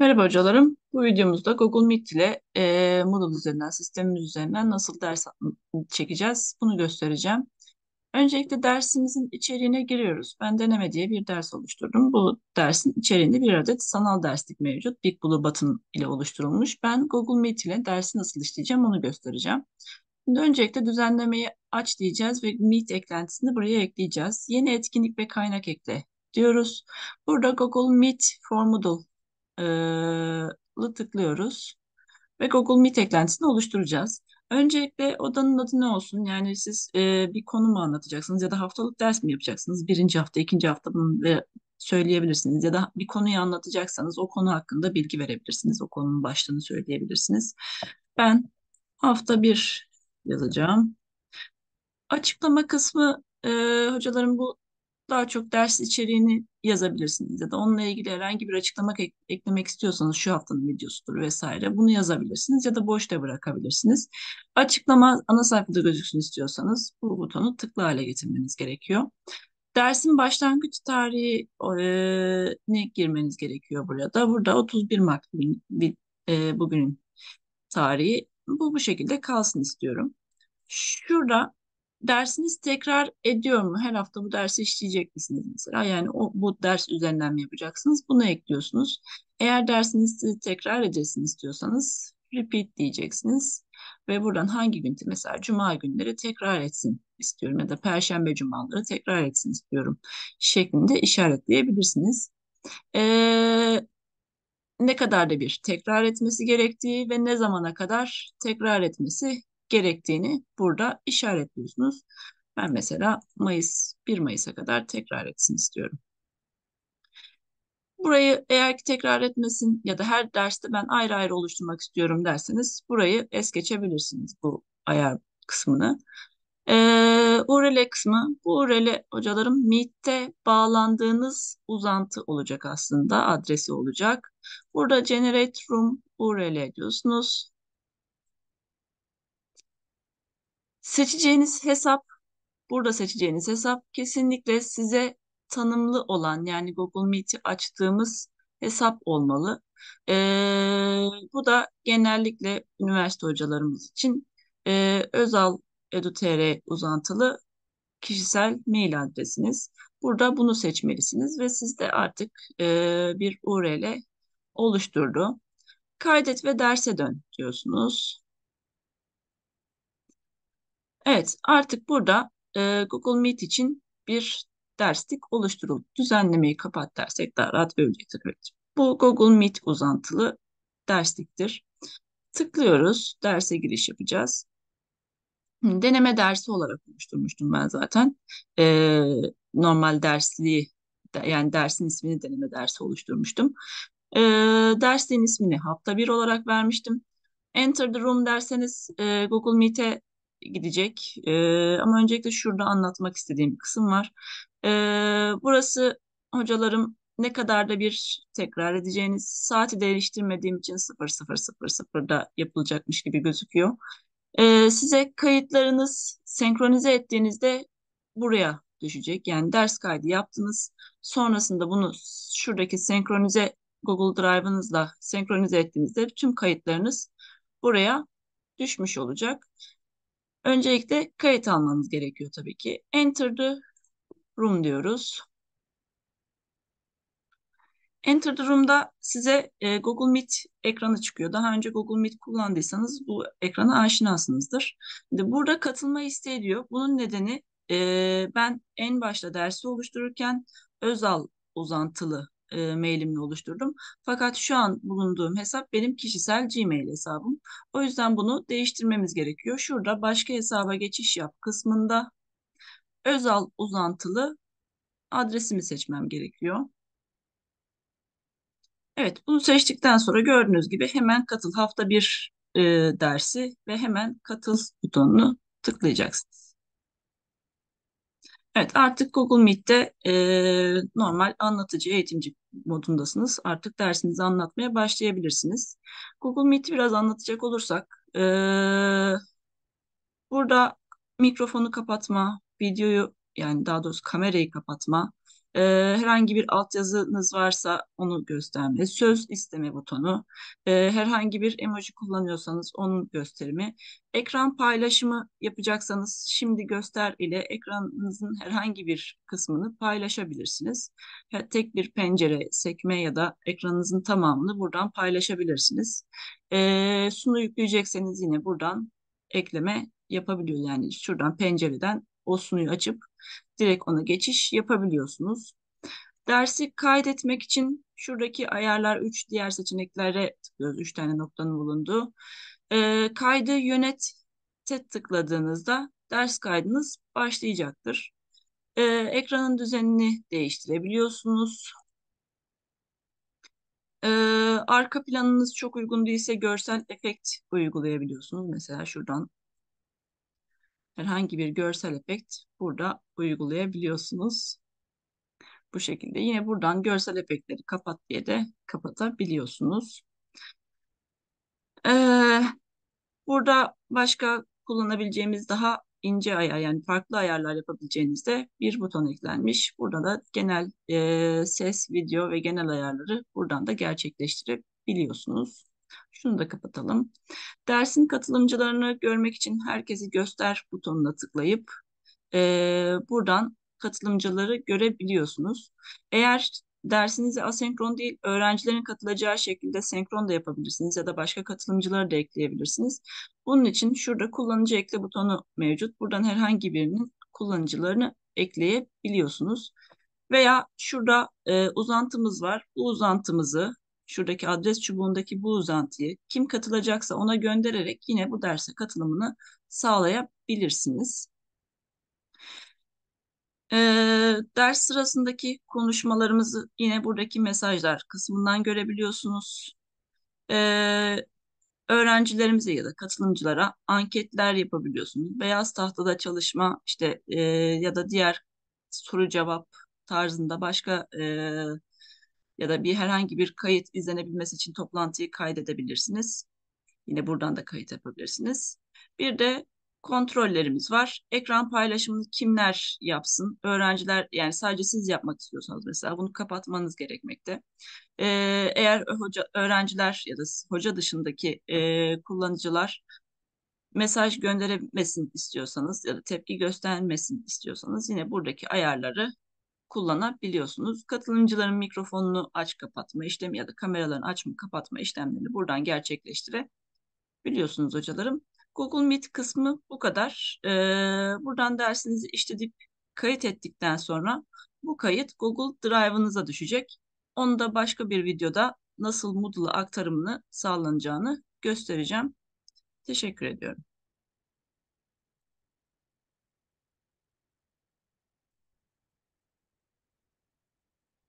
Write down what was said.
Merhaba hocalarım. Bu videomuzda Google Meet ile e, Moodle üzerinden, sistemimiz üzerinden nasıl ders çekeceğiz bunu göstereceğim. Öncelikle dersimizin içeriğine giriyoruz. Ben deneme diye bir ders oluşturdum. Bu dersin içeriğinde bir adet sanal derslik mevcut. Big Blue Button ile oluşturulmuş. Ben Google Meet ile dersi nasıl işleyeceğim onu göstereceğim. Şimdi öncelikle düzenlemeyi aç diyeceğiz ve Meet eklentisini buraya ekleyeceğiz. Yeni etkinlik ve kaynak ekle diyoruz. Burada Google Meet for Moodle e, tıklıyoruz ve Google Meet eklentisini oluşturacağız. Öncelikle odanın adı ne olsun? Yani siz e, bir konu mu anlatacaksınız ya da haftalık ders mi yapacaksınız? Birinci hafta, ikinci hafta ve söyleyebilirsiniz ya da bir konuyu anlatacaksanız o konu hakkında bilgi verebilirsiniz. O konunun başlığını söyleyebilirsiniz. Ben hafta bir yazacağım. Açıklama kısmı e, hocaların bu daha çok ders içeriğini yazabilirsiniz ya da onunla ilgili herhangi bir açıklama ek- eklemek istiyorsanız şu haftanın videosudur vesaire bunu yazabilirsiniz ya da boşta bırakabilirsiniz. Açıklama ana sayfada gözüksün istiyorsanız bu butonu tıklı hale getirmeniz gerekiyor. Dersin başlangıç tarihine e, girmeniz gerekiyor buraya da Burada 31 Mart e, bugünün tarihi. Bu bu şekilde kalsın istiyorum. Şurada dersiniz tekrar ediyor mu? Her hafta bu dersi işleyecek misiniz mesela? Yani o bu ders üzerinden mi yapacaksınız? Bunu ekliyorsunuz. Eğer dersinizi tekrar edesin istiyorsanız repeat diyeceksiniz. Ve buradan hangi gün mesela cuma günleri tekrar etsin istiyorum ya da perşembe cumaları tekrar etsin istiyorum şeklinde işaretleyebilirsiniz. Ee, ne kadar da bir tekrar etmesi gerektiği ve ne zamana kadar tekrar etmesi gerektiğini burada işaretliyorsunuz. Ben mesela Mayıs 1 Mayıs'a kadar tekrar etsin istiyorum. Burayı eğer ki tekrar etmesin ya da her derste ben ayrı ayrı oluşturmak istiyorum derseniz burayı es geçebilirsiniz bu ayar kısmını. Ee, URL kısmı, bu URL hocalarım Meet'te bağlandığınız uzantı olacak aslında, adresi olacak. Burada Generate Room URL diyorsunuz. Seçeceğiniz hesap, burada seçeceğiniz hesap kesinlikle size tanımlı olan yani Google Meet'i açtığımız hesap olmalı. E, bu da genellikle üniversite hocalarımız için e, Özal Edu.tr uzantılı kişisel mail adresiniz. Burada bunu seçmelisiniz ve siz de artık e, bir URL oluşturdu. Kaydet ve derse dön diyorsunuz. Evet artık burada e, Google Meet için bir derslik oluşturuldu. Düzenlemeyi kapat dersek daha rahat görecektir. Evet. Bu Google Meet uzantılı dersliktir. Tıklıyoruz. Derse giriş yapacağız. Deneme dersi olarak oluşturmuştum ben zaten. Ee, normal dersliği yani dersin ismini deneme dersi oluşturmuştum. Ee, dersliğin ismini hafta bir olarak vermiştim. Enter the room derseniz e, Google Meet'e gidecek. E, ama öncelikle şurada anlatmak istediğim bir kısım var. E, burası hocalarım ne kadar da bir tekrar edeceğiniz saati değiştirmediğim için 00.00'da yapılacakmış gibi gözüküyor. E, size kayıtlarınız senkronize ettiğinizde buraya düşecek. Yani ders kaydı yaptınız. Sonrasında bunu şuradaki senkronize Google Drive'ınızla senkronize ettiğinizde tüm kayıtlarınız buraya düşmüş olacak. Öncelikle kayıt almanız gerekiyor tabii ki. Enter the room diyoruz. Enter the room'da size e, Google Meet ekranı çıkıyor. Daha önce Google Meet kullandıysanız bu ekrana aşinasınızdır. Şimdi burada katılma isteği diyor. Bunun nedeni e, ben en başta dersi oluştururken özel uzantılı e, mailimle oluşturdum. Fakat şu an bulunduğum hesap benim kişisel Gmail hesabım. O yüzden bunu değiştirmemiz gerekiyor. Şurada başka hesaba geçiş yap kısmında özel uzantılı adresimi seçmem gerekiyor. Evet bunu seçtikten sonra gördüğünüz gibi hemen katıl hafta bir e, dersi ve hemen katıl butonunu tıklayacaksınız. Evet artık Google Meet'te e, normal anlatıcı, eğitimci modundasınız. Artık dersinizi anlatmaya başlayabilirsiniz. Google Meet'i biraz anlatacak olursak, e, burada mikrofonu kapatma, videoyu yani daha doğrusu kamerayı kapatma, e, herhangi bir altyazınız varsa onu gösterme, söz isteme butonu, e, herhangi bir emoji kullanıyorsanız onun gösterimi, ekran paylaşımı yapacaksanız şimdi göster ile ekranınızın herhangi bir kısmını paylaşabilirsiniz. Tek bir pencere, sekme ya da ekranınızın tamamını buradan paylaşabilirsiniz. E, ee, sunu yükleyecekseniz yine buradan ekleme yapabiliyor. Yani şuradan pencereden o sunuyu açıp direkt ona geçiş yapabiliyorsunuz. Dersi kaydetmek için şuradaki ayarlar 3 diğer seçeneklere tıklıyoruz. 3 tane noktanın bulunduğu. E, kaydı yönette tıkladığınızda ders kaydınız başlayacaktır. E, ekranın düzenini değiştirebiliyorsunuz. E, arka planınız çok uygun değilse görsel efekt uygulayabiliyorsunuz. Mesela şuradan herhangi bir görsel efekt burada uygulayabiliyorsunuz. Bu şekilde yine buradan görsel efektleri kapat diye de kapatabiliyorsunuz. Ee, burada başka kullanabileceğimiz daha ince ayar yani farklı ayarlar yapabileceğinizde bir buton eklenmiş. Burada da genel e, ses, video ve genel ayarları buradan da gerçekleştirebiliyorsunuz. Şunu da kapatalım. Dersin katılımcılarını görmek için herkesi göster butonuna tıklayıp e, buradan katılımcıları görebiliyorsunuz. Eğer dersinizi asenkron değil öğrencilerin katılacağı şekilde senkron da yapabilirsiniz ya da başka katılımcıları da ekleyebilirsiniz. Bunun için şurada kullanıcı ekle butonu mevcut. Buradan herhangi birinin kullanıcılarını ekleyebiliyorsunuz. Veya şurada e, uzantımız var. Bu uzantımızı şuradaki adres çubuğundaki bu uzantıyı kim katılacaksa ona göndererek yine bu derse katılımını sağlayabilirsiniz. Ee, ders sırasındaki konuşmalarımızı yine buradaki mesajlar kısmından görebiliyorsunuz. Ee, öğrencilerimize ya da katılımcılara anketler yapabiliyorsunuz. Beyaz tahtada çalışma işte e, ya da diğer soru cevap tarzında başka e, ya da bir herhangi bir kayıt izlenebilmesi için toplantıyı kaydedebilirsiniz. Yine buradan da kayıt yapabilirsiniz. Bir de kontrollerimiz var. Ekran paylaşımını kimler yapsın? Öğrenciler yani sadece siz yapmak istiyorsanız mesela bunu kapatmanız gerekmekte. Ee, eğer hoca öğrenciler ya da hoca dışındaki e, kullanıcılar mesaj gönderemesin istiyorsanız ya da tepki göstermesin istiyorsanız yine buradaki ayarları kullanabiliyorsunuz. Katılımcıların mikrofonunu aç kapatma işlemi ya da kameralarını açma kapatma işlemlerini buradan gerçekleştirebiliyorsunuz hocalarım. Google Meet kısmı bu kadar. Ee, buradan dersinizi işledip kayıt ettikten sonra bu kayıt Google Drive'ınıza düşecek. Onu da başka bir videoda nasıl Moodle aktarımını sağlanacağını göstereceğim. Teşekkür ediyorum.